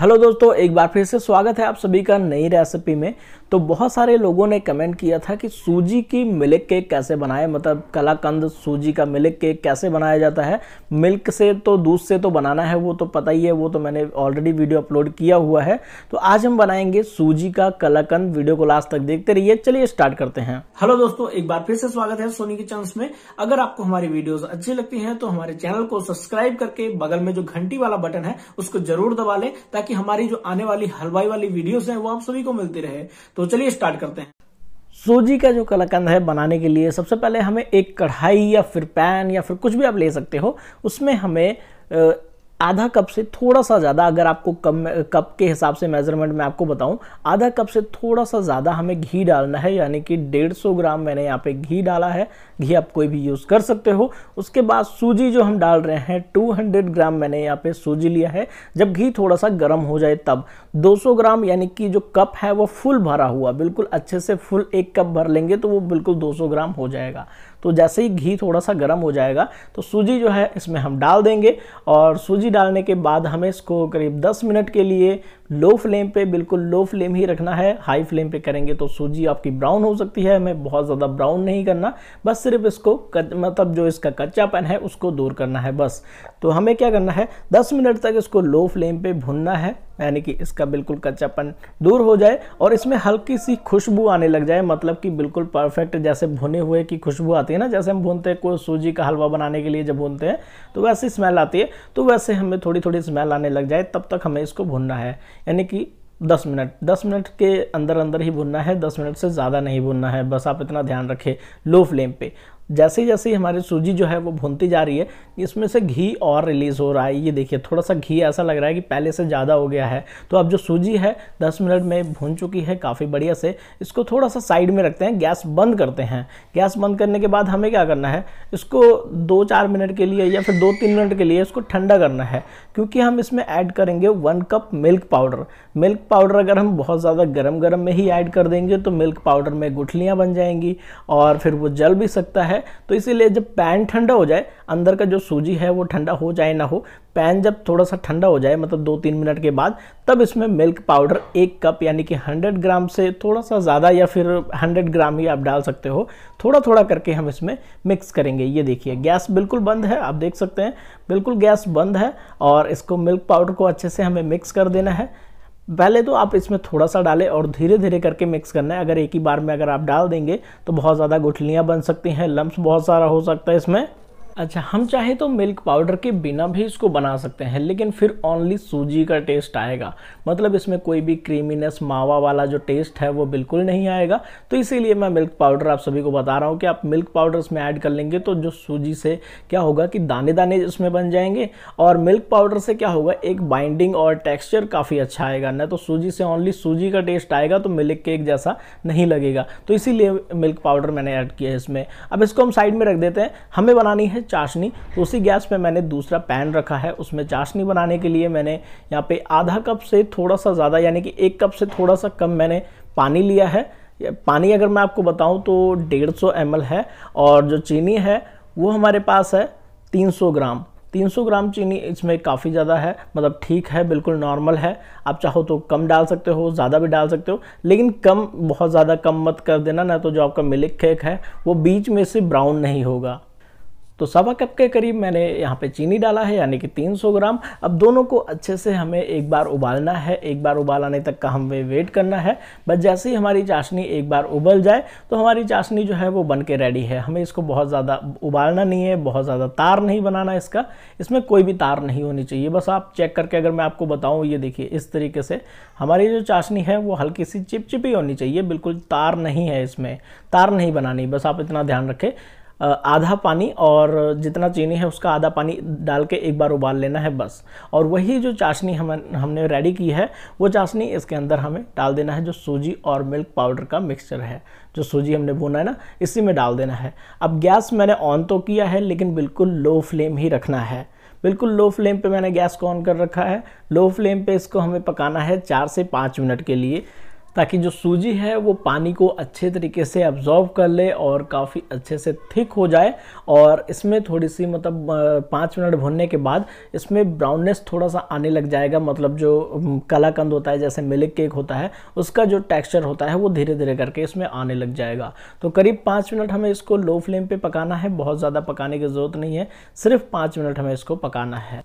hello दोस्तों एक बार फिर से स्वागत है आप सभी का नई रेसिपी में तो बहुत सारे लोगों ने कमेंट किया था कि सूजी की मिल्क केक कैसे बनाए मतलब कलाकंद सूजी का मिल्क केक कैसे बनाया जाता है मिल्क से तो दूध से तो बनाना है वो तो पता ही है वो तो मैंने ऑलरेडी वीडियो अपलोड किया हुआ है तो आज हम बनाएंगे सूजी का कलाकंद वीडियो को लास्ट तक देखते रहिए चलिए स्टार्ट करते हैं हेलो दोस्तों एक बार फिर से स्वागत है सोनी के चैनल में अगर आपको हमारी वीडियो अच्छी लगती है तो हमारे चैनल को सब्सक्राइब करके बगल में जो घंटी वाला बटन है उसको जरूर दबा लें ताकि ताकि हमारी जो आने वाली हलवाई वाली वीडियोस हैं वो आप सभी को मिलती रहे तो चलिए स्टार्ट करते हैं सूजी का जो कलाकंद है बनाने के लिए सबसे पहले हमें एक कढ़ाई या फिर पैन या फिर कुछ भी आप ले सकते हो उसमें हमें आधा कप से थोड़ा सा ज़्यादा अगर आपको कम कप के हिसाब से मेज़रमेंट में आपको बताऊं आधा कप से थोड़ा सा ज़्यादा हमें घी डालना है यानी कि 150 ग्राम मैंने यहाँ पे घी डाला है घी आप कोई भी यूज़ कर सकते हो उसके बाद सूजी जो हम डाल रहे हैं 200 ग्राम मैंने यहाँ पे सूजी लिया है जब घी थोड़ा सा गर्म हो जाए तब दो ग्राम यानी कि जो कप है वो फुल भरा हुआ बिल्कुल अच्छे से फुल एक कप भर लेंगे तो वो बिल्कुल दो ग्राम हो जाएगा तो जैसे ही घी थोड़ा सा गर्म हो जाएगा तो सूजी जो है इसमें हम डाल देंगे और सूजी डालने के बाद हमें इसको करीब 10 मिनट के लिए लो फ्लेम पे बिल्कुल लो फ्लेम ही रखना है हाई फ्लेम पे करेंगे तो सूजी आपकी ब्राउन हो सकती है हमें बहुत ज़्यादा ब्राउन नहीं करना बस सिर्फ इसको मतलब जो इसका कच्चापन है उसको दूर करना है बस तो हमें क्या करना है 10 मिनट तक इसको लो फ्लेम पे भुनना है यानी कि इसका बिल्कुल कच्चापन दूर हो जाए और इसमें हल्की सी खुशबू आने लग जाए मतलब कि बिल्कुल परफेक्ट जैसे भुने हुए की खुशबू आती है ना जैसे हम भूनते हैं कोई सूजी का हलवा बनाने के लिए जब भूनते हैं तो वैसे स्मेल आती है तो वैसे हमें थोड़ी थोड़ी स्मेल आने लग जाए तब तक हमें इसको भुनना है यानी कि दस मिनट दस मिनट के अंदर अंदर ही भुनना है दस मिनट से ज़्यादा नहीं भुनना है बस आप इतना ध्यान रखें लो फ्लेम पे जैसे जैसे हमारी सूजी जो है वो भुनती जा रही है इसमें से घी और रिलीज़ हो रहा है ये देखिए थोड़ा सा घी ऐसा लग रहा है कि पहले से ज़्यादा हो गया है तो अब जो सूजी है 10 मिनट में भुन चुकी है काफ़ी बढ़िया से इसको थोड़ा सा साइड में रखते हैं गैस बंद करते हैं गैस बंद करने के बाद हमें क्या करना है इसको दो चार मिनट के लिए या फिर दो तीन मिनट के लिए इसको ठंडा करना है क्योंकि हम इसमें ऐड करेंगे one cup milk powder milk powder अगर हम बहुत ज़्यादा गर्म गर्म में ही ऐड कर देंगे तो मिल्क पाउडर में गुठलियाँ बन जाएंगी और फिर वो जल भी सकता है है तो इसीलिए जब पैन ठंडा हो जाए अंदर का जो सूजी है वो ठंडा हो जाए ना हो पैन जब थोड़ा सा ठंडा हो जाए मतलब दो तीन मिनट के बाद तब इसमें मिल्क पाउडर एक कप यानी कि 100 ग्राम से थोड़ा सा ज़्यादा या फिर 100 ग्राम ही आप डाल सकते हो थोड़ा थोड़ा करके हम इसमें मिक्स करेंगे ये देखिए गैस बिल्कुल बंद है आप देख सकते हैं बिल्कुल गैस बंद है और इसको मिल्क पाउडर को अच्छे से हमें मिक्स कर देना है पहले तो आप इसमें थोड़ा सा डालें और धीरे धीरे करके मिक्स करना है अगर एक ही बार में अगर आप डाल देंगे तो बहुत ज़्यादा गुठलियाँ बन सकती हैं लम्ब बहुत सारा हो सकता है इसमें अच्छा हम चाहें तो मिल्क पाउडर के बिना भी इसको बना सकते हैं लेकिन फिर ओनली सूजी का टेस्ट आएगा मतलब इसमें कोई भी क्रीमीनेस मावा वाला जो टेस्ट है वो बिल्कुल नहीं आएगा तो इसीलिए मैं मिल्क पाउडर आप सभी को बता रहा हूँ कि आप मिल्क पाउडर इसमें ऐड कर लेंगे तो जो सूजी से क्या होगा कि दाने दाने इसमें बन जाएंगे और मिल्क पाउडर से क्या होगा एक बाइंडिंग और टेक्स्चर काफ़ी अच्छा आएगा ना तो सूजी से ओनली सूजी का टेस्ट आएगा तो मिल्क केक जैसा नहीं लगेगा तो इसीलिए मिल्क पाउडर मैंने ऐड किया है इसमें अब इसको हम साइड में रख देते हैं हमें बनानी है चाशनी तो उसी गैस पे मैंने दूसरा पैन रखा है उसमें चाशनी बनाने के लिए मैंने यहाँ पे आधा कप से थोड़ा सा ज़्यादा यानी कि एक कप से थोड़ा सा कम मैंने पानी लिया है पानी अगर मैं आपको बताऊँ तो डेढ़ सौ है और जो चीनी है वो हमारे पास है तीन ग्राम 300 ग्राम चीनी इसमें काफ़ी ज़्यादा है मतलब ठीक है बिल्कुल नॉर्मल है आप चाहो तो कम डाल सकते हो ज़्यादा भी डाल सकते हो लेकिन कम बहुत ज़्यादा कम मत कर देना ना तो जो आपका मिल्क केक है वो बीच में से ब्राउन नहीं होगा तो सवा कप के करीब मैंने यहाँ पे चीनी डाला है यानी कि 300 ग्राम अब दोनों को अच्छे से हमें एक बार उबालना है एक बार उबाल आने तक का हमें वेट करना है बस जैसे ही हमारी चाशनी एक बार उबल जाए तो हमारी चाशनी जो है वो बन के रेडी है हमें इसको बहुत ज़्यादा उबालना नहीं है बहुत ज़्यादा तार नहीं बनाना इसका इसमें कोई भी तार नहीं होनी चाहिए बस आप चेक करके अगर मैं आपको बताऊँ ये देखिए इस तरीके से हमारी जो चाशनी है वो हल्की सी चिपचिपी होनी चाहिए बिल्कुल तार नहीं है इसमें तार नहीं बनानी बस आप इतना ध्यान रखें आधा पानी और जितना चीनी है उसका आधा पानी डाल के एक बार उबाल लेना है बस और वही जो चाशनी हम हमने रेडी की है वो चाशनी इसके अंदर हमें डाल देना है जो सूजी और मिल्क पाउडर का मिक्सचर है जो सूजी हमने भुना है ना इसी में डाल देना है अब गैस मैंने ऑन तो किया है लेकिन बिल्कुल लो फ्लेम ही रखना है बिल्कुल लो फ्लेम पे मैंने गैस को ऑन कर रखा है लो फ्लेम पे इसको हमें पकाना है चार से पाँच मिनट के लिए ताकि जो सूजी है वो पानी को अच्छे तरीके से अब्जॉर्व कर ले और काफ़ी अच्छे से थिक हो जाए और इसमें थोड़ी सी मतलब पाँच मिनट भुनने के बाद इसमें ब्राउननेस थोड़ा सा आने लग जाएगा मतलब जो कलाकंद होता है जैसे मिल्क केक होता है उसका जो टेक्स्चर होता है वो धीरे धीरे करके इसमें आने लग जाएगा तो करीब पाँच मिनट हमें इसको लो फ्लेम पर पकाना है बहुत ज़्यादा पकाने की ज़रूरत नहीं है सिर्फ पाँच मिनट हमें इसको पकाना है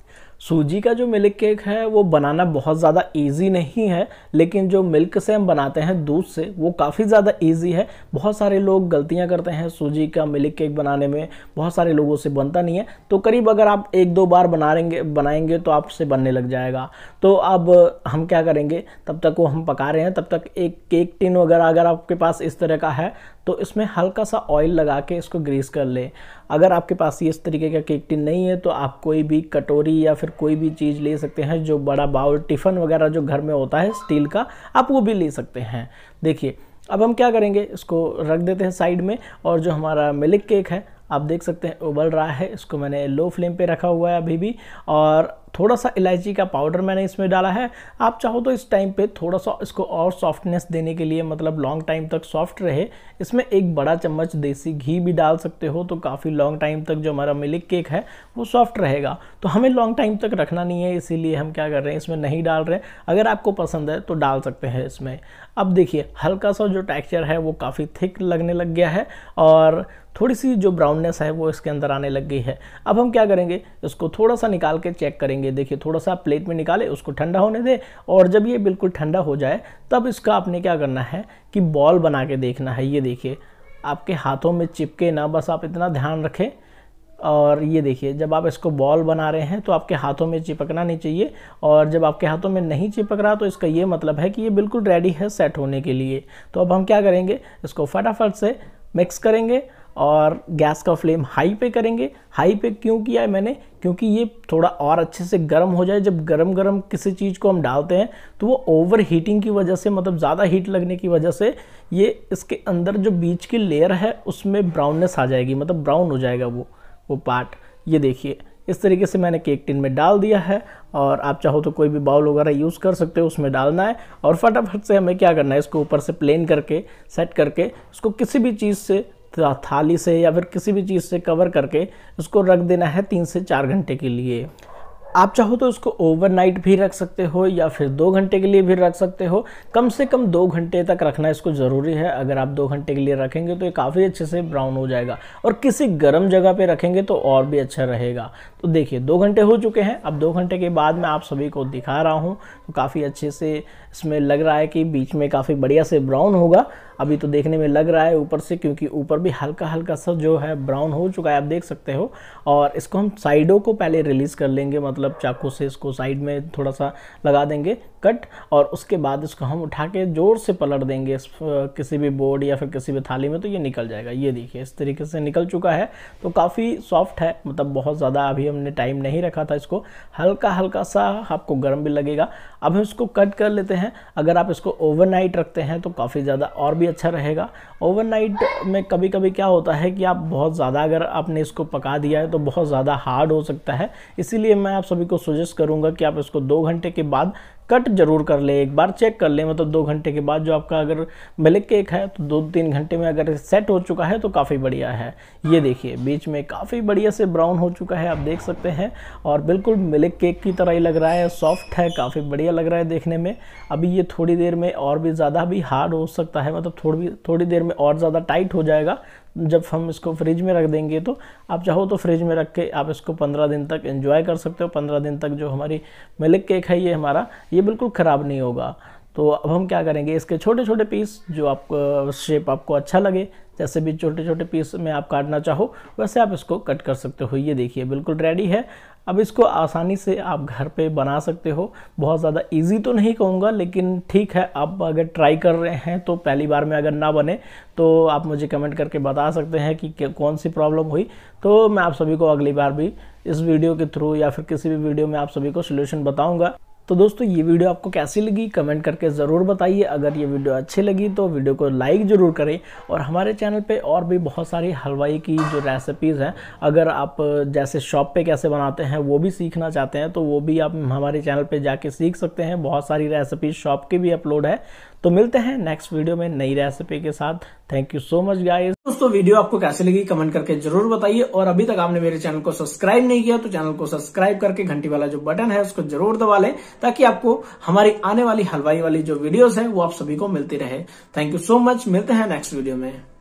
सूजी का जो मिल्क केक है वो बनाना बहुत ज़्यादा ईजी नहीं है लेकिन जो मिल्क से हम बनाते हैं दूध से वो काफ़ी ज़्यादा ईजी है बहुत सारे लोग गलतियाँ करते हैं सूजी का मिल्क केक बनाने में बहुत सारे लोगों से बनता नहीं है तो करीब अगर आप एक दो बार बनाएंगे बनाएंगे तो आपसे बनने लग जाएगा तो अब हम क्या करेंगे तब तक वो हम पका रहे हैं तब तक एक केक टिन वगैरह अगर आपके पास इस तरह का है तो इसमें हल्का सा ऑयल लगा के इसको ग्रीस कर लें अगर आपके पास इस तरीके का केक टिन नहीं है तो आप कोई भी कटोरी या फिर कोई भी चीज़ ले सकते हैं जो बड़ा बाउल टिफ़न वगैरह जो घर में होता है स्टील का आप वो भी ले सकते हैं देखिए अब हम क्या करेंगे इसको रख देते हैं साइड में और जो हमारा मिल्क केक है आप देख सकते हैं उबल रहा है इसको मैंने लो फ्लेम पे रखा हुआ है अभी भी और थोड़ा सा इलायची का पाउडर मैंने इसमें डाला है आप चाहो तो इस टाइम पे थोड़ा सा इसको और सॉफ्टनेस देने के लिए मतलब लॉन्ग टाइम तक सॉफ्ट रहे इसमें एक बड़ा चम्मच देसी घी भी डाल सकते हो तो काफ़ी लॉन्ग टाइम तक जो हमारा मिल्क केक है वो सॉफ्ट रहेगा तो हमें लॉन्ग टाइम तक रखना नहीं है इसीलिए हम क्या कर रहे हैं इसमें नहीं डाल रहे अगर आपको पसंद है तो डाल सकते हैं इसमें अब देखिए हल्का सा जो टेक्स्चर है वो काफ़ी थिक लगने लग गया है और थोड़ी सी जो ब्राउननेस है वो इसके अंदर आने लग गई है अब हम क्या करेंगे इसको थोड़ा सा निकाल के चेक करेंगे देखिए थोड़ा सा प्लेट में निकाले उसको ठंडा होने दें और जब ये बिल्कुल ठंडा हो जाए तब इसका आपने क्या करना है कि बॉल बना के देखना है ये देखिए आपके हाथों में चिपके ना बस आप इतना ध्यान रखें और ये देखिए जब आप इसको बॉल बना रहे हैं तो आपके हाथों में चिपकना नहीं चाहिए और जब आपके हाथों में नहीं चिपक रहा तो इसका ये मतलब है कि ये बिल्कुल रेडी है सेट होने के लिए तो अब हम क्या करेंगे इसको फटाफट से मिक्स करेंगे और गैस का फ्लेम हाई पे करेंगे हाई पे क्यों किया है मैंने क्योंकि ये थोड़ा और अच्छे से गर्म हो जाए जब गर्म गर्म किसी चीज़ को हम डालते हैं तो वो ओवर हीटिंग की वजह से मतलब ज़्यादा हीट लगने की वजह से ये इसके अंदर जो बीच की लेयर है उसमें ब्राउननेस आ जाएगी मतलब ब्राउन हो जाएगा वो वो पार्ट ये देखिए इस तरीके से मैंने केक टिन में डाल दिया है और आप चाहो तो कोई भी बाउल वगैरह यूज़ कर सकते हो उसमें डालना है और फटाफट से हमें क्या करना है इसको ऊपर से प्लेन करके सेट करके इसको किसी भी चीज़ से थाली से या फिर किसी भी चीज़ से कवर करके उसको रख देना है तीन से चार घंटे के लिए आप चाहो तो उसको ओवरनाइट भी रख सकते हो या फिर दो घंटे के लिए भी रख सकते हो कम से कम दो घंटे तक रखना इसको ज़रूरी है अगर आप दो घंटे के लिए रखेंगे तो ये काफ़ी अच्छे से ब्राउन हो जाएगा और किसी गर्म जगह पे रखेंगे तो और भी अच्छा रहेगा तो देखिए दो घंटे हो चुके हैं अब दो घंटे के बाद मैं आप सभी को दिखा रहा हूँ तो काफ़ी अच्छे से इसमें लग रहा है कि बीच में काफ़ी बढ़िया से ब्राउन होगा अभी तो देखने में लग रहा है ऊपर से क्योंकि ऊपर भी हल्का हल्का सा जो है ब्राउन हो चुका है आप देख सकते हो और इसको हम साइडों को पहले रिलीज़ कर लेंगे मतलब चाकू से इसको साइड में थोड़ा सा लगा देंगे कट और उसके बाद इसको हम उठा के ज़ोर से पलट देंगे किसी भी बोर्ड या फिर किसी भी थाली में तो ये निकल जाएगा ये देखिए इस तरीके से निकल चुका है तो काफ़ी सॉफ्ट है मतलब बहुत ज़्यादा अभी हमने टाइम नहीं रखा था इसको हल्का हल्का सा आपको गर्म भी लगेगा अब हम इसको कट कर लेते हैं अगर आप इसको ओवरनाइट रखते हैं तो काफ़ी ज़्यादा और भी भी अच्छा रहेगा ओवरनाइट में कभी कभी क्या होता है कि आप बहुत ज़्यादा अगर आपने इसको पका दिया है तो बहुत ज़्यादा हार्ड हो सकता है इसीलिए मैं आप सभी को सजेस्ट करूँगा कि आप इसको दो घंटे के बाद कट जरूर कर ले एक बार चेक कर ले मतलब दो घंटे के बाद जो आपका अगर मिल्क केक है तो दो तीन घंटे में अगर सेट हो चुका है तो काफ़ी बढ़िया है ये देखिए बीच में काफ़ी बढ़िया से ब्राउन हो चुका है आप देख सकते हैं और बिल्कुल मिल्क केक की तरह ही लग रहा है सॉफ्ट है काफ़ी बढ़िया लग रहा है देखने में अभी ये थोड़ी देर में और भी ज़्यादा भी हार्ड हो सकता है मतलब थोड़ी थोड़ी देर में और ज़्यादा टाइट हो जाएगा जब हम इसको फ्रिज में रख देंगे तो आप चाहो तो फ्रिज में रख के आप इसको पंद्रह दिन तक इन्जॉय कर सकते हो पंद्रह दिन तक जो हमारी मिल्क केक है ये हमारा ये बिल्कुल ख़राब नहीं होगा तो अब हम क्या करेंगे इसके छोटे छोटे पीस जो आपको शेप आपको अच्छा लगे जैसे भी छोटे छोटे पीस में आप काटना चाहो वैसे आप इसको कट कर सकते हो ये देखिए बिल्कुल रेडी है अब इसको आसानी से आप घर पे बना सकते हो बहुत ज़्यादा इजी तो नहीं कहूँगा लेकिन ठीक है आप अगर ट्राई कर रहे हैं तो पहली बार में अगर ना बने तो आप मुझे कमेंट करके बता सकते हैं कि कौन सी प्रॉब्लम हुई तो मैं आप सभी को अगली बार भी इस वीडियो के थ्रू या फिर किसी भी वीडियो में आप सभी को सोल्यूशन बताऊँगा तो दोस्तों ये वीडियो आपको कैसी लगी कमेंट करके ज़रूर बताइए अगर ये वीडियो अच्छी लगी तो वीडियो को लाइक ज़रूर करें और हमारे चैनल पे और भी बहुत सारी हलवाई की जो रेसिपीज़ हैं अगर आप जैसे शॉप पे कैसे बनाते हैं वो भी सीखना चाहते हैं तो वो भी आप हमारे चैनल पर जाके सीख सकते हैं बहुत सारी रेसिपीज शॉप की भी अपलोड है तो मिलते हैं नेक्स्ट वीडियो में नई रेसिपी के साथ thank you so much guys दोस्तों वीडियो आपको कैसे लगी कमेंट करके जरूर बताइए और अभी तक आपने मेरे चैनल को सब्सक्राइब नहीं किया तो चैनल को सब्सक्राइब करके घंटी वाला जो बटन है उसको जरूर दबा लें ताकि आपको हमारी आने वाली हलवाई वाली जो वीडियोस है वो आप सभी को मिलती रहे थैंक यू सो मच मिलते हैं नेक्स्ट वीडियो में